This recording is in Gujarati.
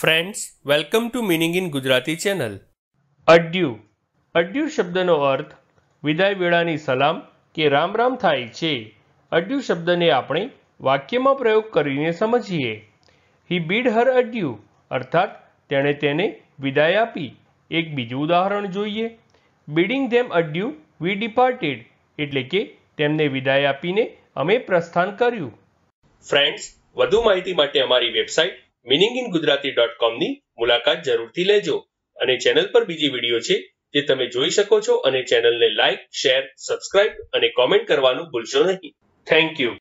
friends welcome to meaning in Gujarati channel adieu adieu શબ્દનો અર્થ વિદાય વેળાની સલામ કે રામ રામ થાય છે અડ્યુ શબ્દને આપણે વાક્યમાં પ્રયોગ કરીને સમજીએ હી બીડ હર અડ્યુ અર્થાત તેણે તેને વિદાય આપી એક બીજું ઉદાહરણ જોઈએ બિડિંગ ધેમ અડ્યુ વી ડિપાર્ટેડ એટલે કે તેમને વિદાય આપીને અમે પ્રસ્થાન કર્યું ફ્રેન્ડ્સ વધુ માહિતી માટે અમારી website meaning in Gujarati dot કોમની મુલાકાત જરૂરથી લેજો અને ચેનલ પર બીજી વિડીયો છે જે તમે જોઈ શકો છો અને ચેનલને લાઈક શેર સબસ્ક્રાઇબ અને કોમેન્ટ કરવાનું ભૂલશો નહીં થેન્ક યુ